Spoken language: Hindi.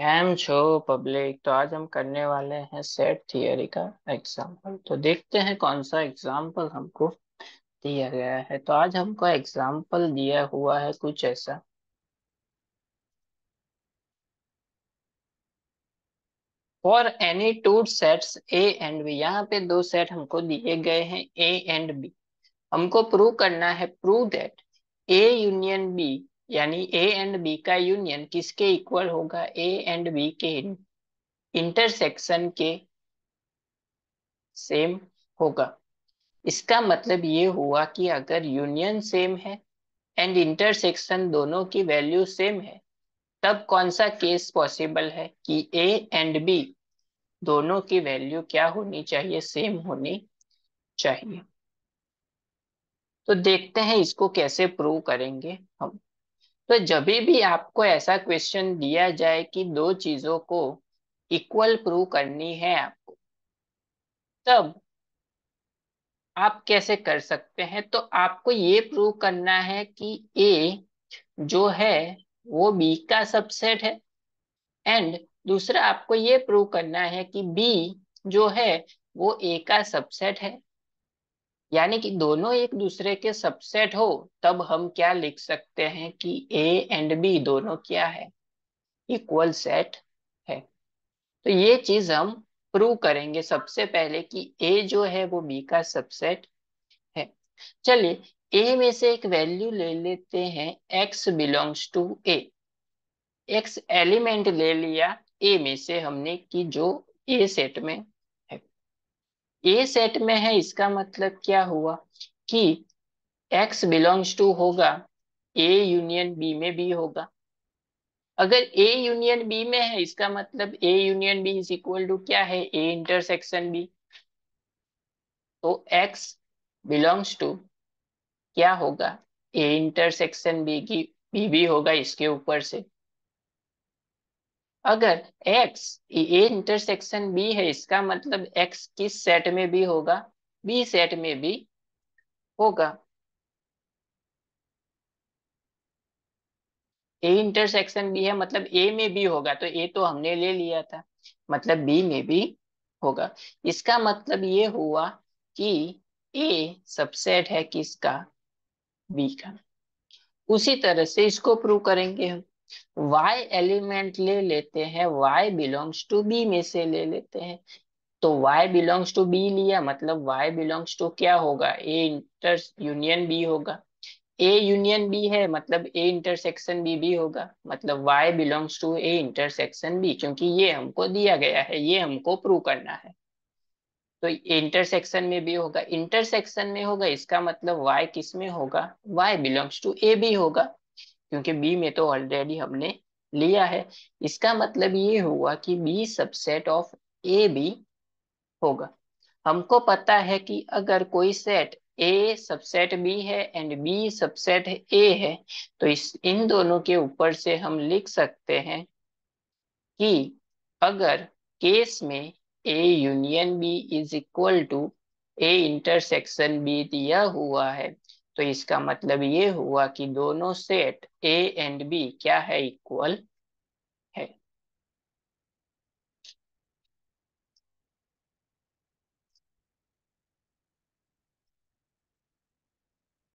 एम छो पब्लिक तो आज हम करने वाले हैं सेट थियरी का एग्जाम्पल तो देखते हैं कौन सा एग्जाम्पल हमको दिया गया है तो आज हमको एग्जाम्पल दिया हुआ है कुछ ऐसा for any two sets A and B यहाँ पे दो सेट हमको दिए गए हैं ए एंड बी हमको प्रूव करना है prove that A union B यानी ए एंड बी का यूनियन किसके इक्वल होगा ए एंड बी के इंटरसेक्शन के सेम होगा इसका मतलब ये हुआ कि अगर यूनियन सेम है एंड इंटरसेक्शन दोनों की वैल्यू सेम है तब कौन सा केस पॉसिबल है कि ए एंड बी दोनों की वैल्यू क्या होनी चाहिए सेम होनी चाहिए तो देखते हैं इसको कैसे प्रूव करेंगे हम तो जब भी आपको ऐसा क्वेश्चन दिया जाए कि दो चीजों को इक्वल प्रूव करनी है आपको तब आप कैसे कर सकते हैं तो आपको ये प्रूव करना है कि ए जो है वो बी का सबसेट है एंड दूसरा आपको ये प्रूव करना है कि बी जो है वो ए का सबसेट है यानी कि दोनों एक दूसरे के सबसेट हो तब हम क्या लिख सकते हैं कि ए एंड बी दोनों क्या है इक्वल सेट है तो ये चीज हम प्रूव करेंगे सबसे पहले कि ए जो है वो बी का सबसेट है चलिए ए में से एक वैल्यू ले लेते हैं x belongs to A x element ले लिया ए में से हमने कि जो ए सेट में ए सेट में है इसका मतलब क्या हुआ कि एक्स बिलोंग्स टू होगा ए यूनियन बी में भी होगा अगर ए यूनियन बी में है इसका मतलब A union B is equal to क्या है ए इंटरसेक्शन बी तो एक्स बिलोंग्स टू क्या होगा ए इंटरसेक्शन बी की बी भी होगा इसके ऊपर से अगर x ए इंटरसेक्शन b है इसका मतलब x किस सेट में भी होगा b सेट में भी होगा ए इंटरसेक्शन b है मतलब a में भी होगा तो a तो हमने ले लिया था मतलब b में भी होगा इसका मतलब ये हुआ कि a सबसेट है किसका b का उसी तरह से इसको प्रूव करेंगे हम वाई एलिमेंट ले लेते हैं वाई बिलोंग्स टू बी में से ले लेते हैं तो y बिलोंग्स टू b लिया मतलब y बिलोंग्स टू क्या होगा a इंटर यूनियन b होगा a यूनियन b है मतलब a इंटरसेक्शन b भी होगा मतलब y belongs to a intersection b क्योंकि ये हमको दिया गया है ये हमको प्रूव करना है तो इंटरसेक्शन में भी होगा इंटरसेक्शन में होगा इसका मतलब y किस में होगा y बिलोंग्स टू a भी होगा क्योंकि बी में तो ऑलरेडी हमने लिया है इसका मतलब ये हुआ कि B subset of A B होगा हमको पता है कि अगर कोई सेट ए सबसेट बी है एंड बी सबसेट ए है तो इस इन दोनों के ऊपर से हम लिख सकते हैं कि अगर केस में A union B is equal to A intersection B दिया हुआ है तो इसका मतलब ये हुआ कि दोनों सेट ए एंड बी क्या है इक्वल